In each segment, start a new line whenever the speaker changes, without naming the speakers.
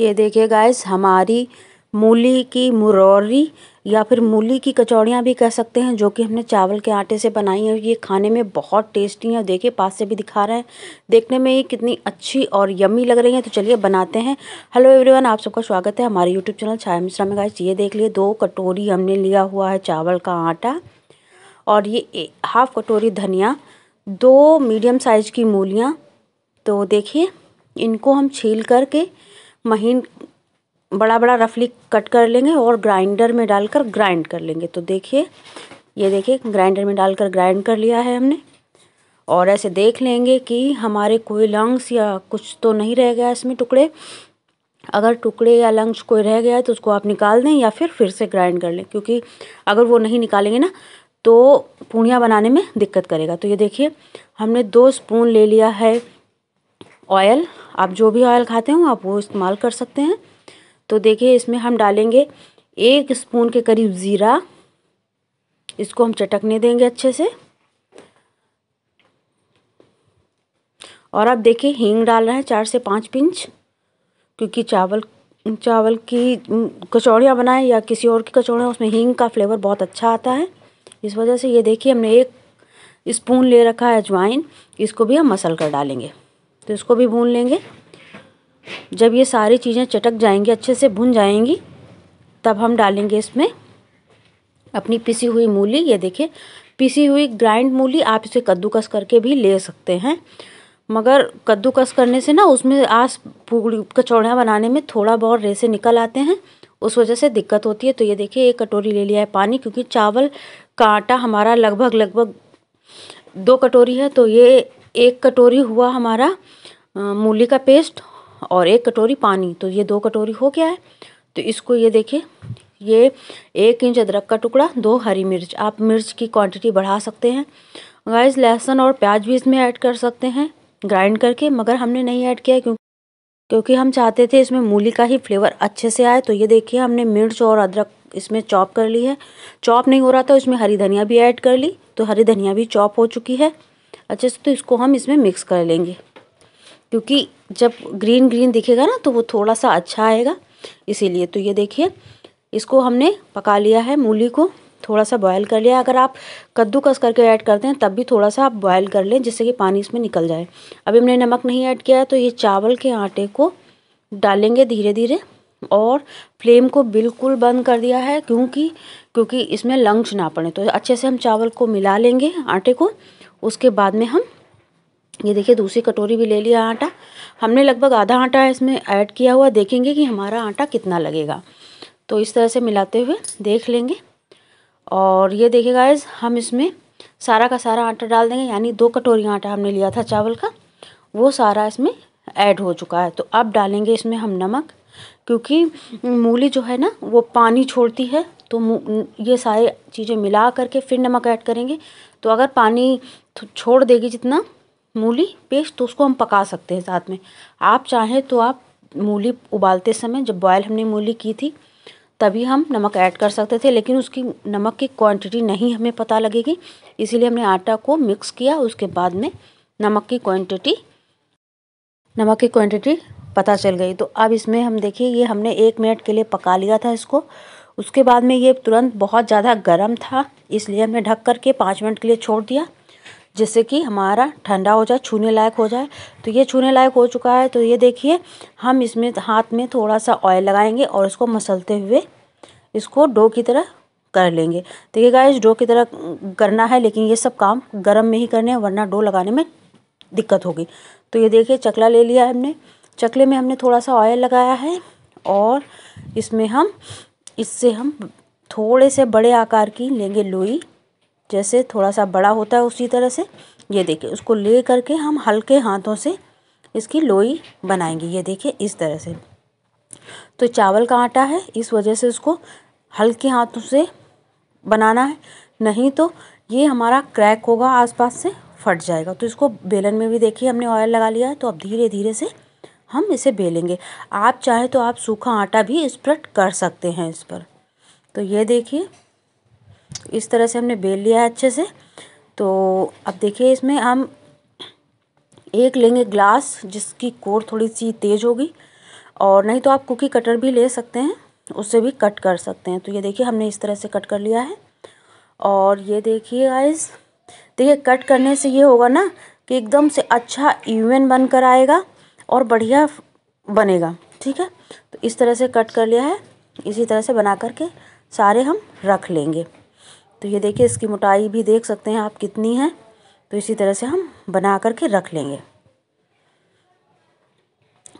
ये देखिए गाइस हमारी मूली की मुरौरी या फिर मूली की कचौड़ियाँ भी कह सकते हैं जो कि हमने चावल के आटे से बनाई हैं ये खाने में बहुत टेस्टी हैं देखिए पास से भी दिखा रहे हैं देखने में ये कितनी अच्छी और यम्मी लग रही है तो चलिए बनाते हैं हेलो एवरीवन आप सबका स्वागत है हमारे यूट्यूब चैनल छाया मिश्रा में गाइस ये देख लिए दो कटोरी हमने लिया हुआ है चावल का आटा और ये हाफ कटोरी धनिया दो मीडियम साइज़ की मूलियाँ तो देखिए इनको हम छील करके महीन बड़ा बड़ा रफली कट कर लेंगे और ग्राइंडर में डालकर ग्राइंड कर लेंगे तो देखिए ये देखिए ग्राइंडर में डालकर ग्राइंड कर लिया है हमने और ऐसे देख लेंगे कि हमारे कोई लंग्स या कुछ तो नहीं रह गया इसमें टुकड़े अगर टुकड़े या लंग्स कोई रह गया है तो उसको आप निकाल दें या फिर फिर से ग्राइंड कर लें क्योंकि अगर वो नहीं निकालेंगे ना तो पूड़ियाँ बनाने में दिक्कत करेगा तो ये देखिए हमने दो स्पून ले लिया है ऑयल आप जो भी ऑयल खाते हो आप वो इस्तेमाल कर सकते हैं तो देखिए इसमें हम डालेंगे एक स्पून के करीब ज़ीरा इसको हम चटकने देंगे अच्छे से और आप देखिए हींग डाल रहे हैं चार से पाँच पिंच क्योंकि चावल चावल की कचौड़ियाँ बनाएं या किसी और की कचौड़ियाँ उसमें हींग का फ्लेवर बहुत अच्छा आता है इस वजह से ये देखिए हमने एक स्पून ले रखा है अजवाइन इसको भी हम मसल कर डालेंगे तो इसको भी भून लेंगे जब ये सारी चीज़ें चटक जाएंगी अच्छे से भुन जाएंगी तब हम डालेंगे इसमें अपनी पिसी हुई मूली ये देखिए पिसी हुई ग्राइंड मूली आप इसे कद्दूकस करके भी ले सकते हैं मगर कद्दूकस करने से ना उसमें आस कचौड़ियाँ बनाने में थोड़ा बहुत रेसे निकल आते हैं उस वजह से दिक्कत होती है तो ये देखिए एक कटोरी ले लिया है पानी क्योंकि चावल का आटा हमारा लगभग लगभग दो कटोरी है तो ये एक कटोरी हुआ हमारा मूली का पेस्ट और एक कटोरी पानी तो ये दो कटोरी हो गया है तो इसको ये देखिए ये एक इंच अदरक का टुकड़ा दो हरी मिर्च आप मिर्च की क्वांटिटी बढ़ा सकते हैं गाइस लहसुन और प्याज भी इसमें ऐड कर सकते हैं ग्राइंड करके मगर हमने नहीं ऐड किया क्योंकि क्योंकि हम चाहते थे इसमें मूली का ही फ्लेवर अच्छे से आए तो ये देखिए हमने मिर्च और अदरक इसमें चॉप कर ली है चॉप नहीं हो रहा था इसमें हरी धनिया भी ऐड कर ली तो हरी धनिया भी चॉप हो चुकी है अच्छे से तो इसको हम इसमें मिक्स कर लेंगे क्योंकि जब ग्रीन ग्रीन दिखेगा ना तो वो थोड़ा सा अच्छा आएगा इसीलिए तो ये देखिए इसको हमने पका लिया है मूली को थोड़ा सा बॉयल कर लिया अगर आप कद्दूकस करके ऐड करते हैं तब भी थोड़ा सा आप बॉयल कर लें जिससे कि पानी इसमें निकल जाए अभी हमने नमक नहीं ऐड किया है तो ये चावल के आटे को डालेंगे धीरे धीरे और फ्लेम को बिल्कुल बंद कर दिया है क्योंकि क्योंकि इसमें लंग्स ना पड़े तो अच्छे से हम चावल को मिला लेंगे आटे को उसके बाद में हम ये देखिए दूसरी कटोरी भी ले लिया आटा हमने लगभग आधा आटा इसमें ऐड किया हुआ देखेंगे कि हमारा आटा कितना लगेगा तो इस तरह से मिलाते हुए देख लेंगे और ये देखिए गाइज हम इसमें सारा का सारा आटा डाल देंगे यानी दो कटोरी आटा हमने लिया था चावल का वो सारा इसमें ऐड हो चुका है तो अब डालेंगे इसमें हम नमक क्योंकि मूली जो है ना वो पानी छोड़ती है तो ये सारे चीज़ें मिला करके फिर नमक ऐड करेंगे तो अगर पानी छोड़ देगी जितना मूली पेस्ट तो उसको हम पका सकते हैं साथ में आप चाहें तो आप मूली उबालते समय जब बॉयल हमने मूली की थी तभी हम नमक ऐड कर सकते थे लेकिन उसकी नमक की क्वांटिटी नहीं हमें पता लगेगी इसीलिए हमने आटा को मिक्स किया उसके बाद में नमक की क्वांटिटी नमक की क्वांटिटी पता चल गई तो अब इसमें हम देखिए ये हमने एक मिनट के लिए पका लिया था इसको उसके बाद में ये तुरंत बहुत ज़्यादा गर्म था इसलिए हमने ढक करके पाँच मिनट के लिए छोड़ दिया जिससे कि हमारा ठंडा हो जाए छूने लायक हो जाए तो ये छूने लायक हो चुका है तो ये देखिए हम इसमें हाथ में थोड़ा सा ऑयल लगाएंगे और इसको मसलते हुए इसको डो की तरह कर लेंगे तो ये गाइस डो की तरह करना है लेकिन ये सब काम गर्म में ही करने हैं वरना डो लगाने में दिक्कत होगी तो ये देखिए चकला ले लिया है हमने चकले में हमने थोड़ा सा ऑयल लगाया है और इसमें हम इससे हम थोड़े से बड़े आकार की लेंगे लोई जैसे थोड़ा सा बड़ा होता है उसी तरह से ये देखिए उसको ले करके हम हल्के हाथों से इसकी लोई बनाएंगे ये देखिए इस तरह से तो चावल का आटा है इस वजह से उसको हल्के हाथों से बनाना है नहीं तो ये हमारा क्रैक होगा आसपास से फट जाएगा तो इसको बेलन में भी देखिए हमने ऑयल लगा लिया है तो अब धीरे धीरे से हम इसे बेलेंगे आप चाहें तो आप सूखा आटा भी स्प्रेड कर सकते हैं इस पर तो ये देखिए इस तरह से हमने बेल लिया है अच्छे से तो अब देखिए इसमें हम एक लेंगे ग्लास जिसकी कोर थोड़ी सी तेज़ होगी और नहीं तो आप कुकी कटर भी ले सकते हैं उससे भी कट कर सकते हैं तो ये देखिए हमने इस तरह से कट कर लिया है और ये देखिए गाइस देखिए कट करने से ये होगा ना कि एकदम से अच्छा इवन बन कर आएगा और बढ़िया बनेगा ठीक है तो इस तरह से कट कर लिया है इसी तरह से बना करके सारे हम रख लेंगे तो ये देखिए इसकी मोटाई भी देख सकते हैं आप कितनी है तो इसी तरह से हम बना करके रख लेंगे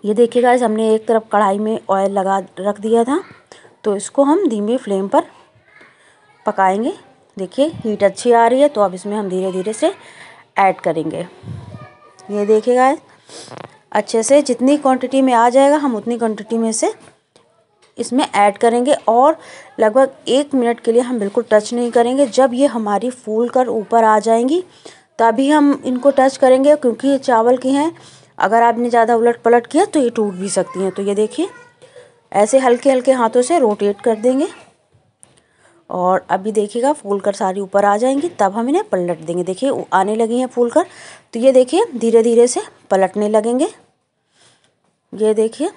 ये देखिए गाइस हमने एक तरफ कढ़ाई में ऑयल लगा रख दिया था तो इसको हम धीमे फ्लेम पर पकाएंगे देखिए हीट अच्छी आ रही है तो अब इसमें हम धीरे धीरे से ऐड करेंगे ये देखिए गाइस अच्छे से जितनी क्वांटिटी में आ जाएगा हम उतनी क्वांटिटी में से इसमें ऐड करेंगे और लगभग एक मिनट के लिए हम बिल्कुल टच नहीं करेंगे जब ये हमारी फूल कर ऊपर आ जाएंगी तभी हम इनको टच करेंगे क्योंकि ये चावल की हैं अगर आपने ज़्यादा उलट पलट किया तो ये टूट भी सकती हैं तो ये देखिए ऐसे हल्के हल्के हाथों से रोटेट कर देंगे और अभी देखिएगा फूल कर सारी ऊपर आ जाएंगी तब हम इन्हें पलट देंगे देखिए आने लगी हैं फूल कर तो ये देखिए धीरे धीरे से पलटने लगेंगे ये देखिए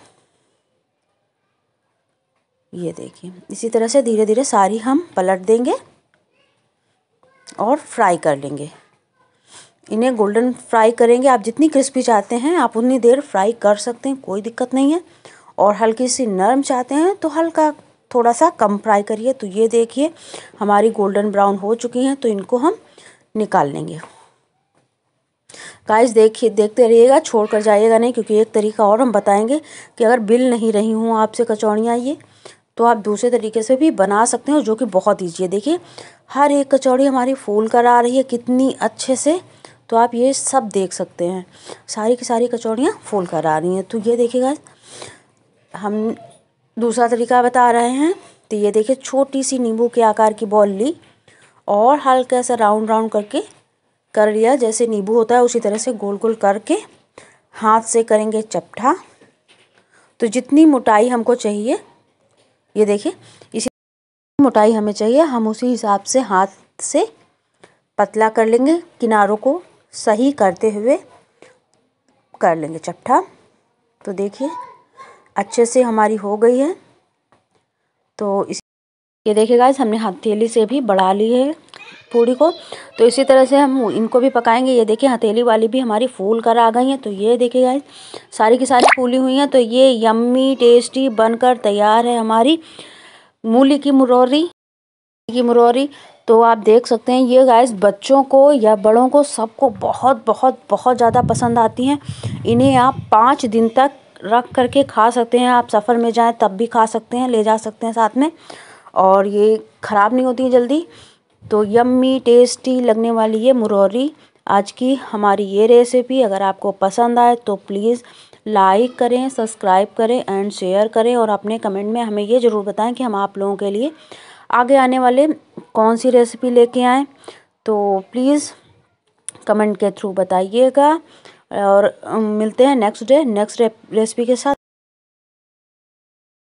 ये देखिए इसी तरह से धीरे धीरे सारी हम पलट देंगे और फ्राई कर लेंगे इन्हें गोल्डन फ्राई करेंगे आप जितनी क्रिस्पी चाहते हैं आप उतनी देर फ्राई कर सकते हैं कोई दिक्कत नहीं है और हल्की सी नरम चाहते हैं तो हल्का थोड़ा सा कम फ्राई करिए तो ये देखिए हमारी गोल्डन ब्राउन हो चुकी हैं तो इनको हम निकाल लेंगे गाइस देखिए देखते रहिएगा छोड़ कर जाइएगा नहीं क्योंकि एक तरीका और हम बताएंगे कि अगर बिल नहीं रही हूँ आपसे कचौड़ियाँ ये तो आप दूसरे तरीके से भी बना सकते हो जो कि बहुत ईजी है देखिए हर एक कचौड़ी हमारी फूल कर आ रही है कितनी अच्छे से तो आप ये सब देख सकते हैं सारी की सारी कचौड़ियाँ फूल कर आ रही हैं तो ये देखिएगा हम दूसरा तरीका बता रहे हैं तो ये देखिए छोटी सी नींबू के आकार की बॉल ली और हल्का सा राउंड राउंड करके कर लिया जैसे नींबू होता है उसी तरह से गोल गोल करके हाथ से करेंगे चपटा तो जितनी मोटाई हमको चाहिए ये देखिए इसी मोटाई हमें चाहिए हम उसी हिसाब से हाथ से पतला कर लेंगे किनारों को सही करते हुए कर लेंगे चपटा तो देखिए अच्छे से हमारी हो गई है तो इस ये देखिए गाइस हमने हथेली से भी बढ़ा ली है पूड़ी को तो इसी तरह से हम इनको भी पकाएंगे ये देखिए हथेली वाली भी हमारी फूल कर आ गई हैं तो ये देखिए गाय सारी की सारी फूली हुई हैं तो ये यम्मी टेस्टी बनकर तैयार है हमारी मूली की मुरौरी की मुरौरी तो आप देख सकते हैं ये गाय बच्चों को या बड़ों को सबको बहुत बहुत बहुत ज़्यादा पसंद आती हैं इन्हें आप पाँच दिन तक रख करके खा सकते हैं आप सफ़र में जाएँ तब भी खा सकते हैं ले जा सकते हैं साथ में और ये ख़राब नहीं होती है जल्दी तो यम्मी टेस्टी लगने वाली ये मुरौरी आज की हमारी ये रेसिपी अगर आपको पसंद आए तो प्लीज़ लाइक करें सब्सक्राइब करें एंड शेयर करें और अपने कमेंट में हमें ये ज़रूर बताएं कि हम आप लोगों के लिए आगे आने वाले कौन सी रेसिपी लेके आएँ तो प्लीज़ कमेंट के थ्रू बताइएगा और मिलते हैं नेक्स्ट डे नेक्स्ट रेसिपी के साथ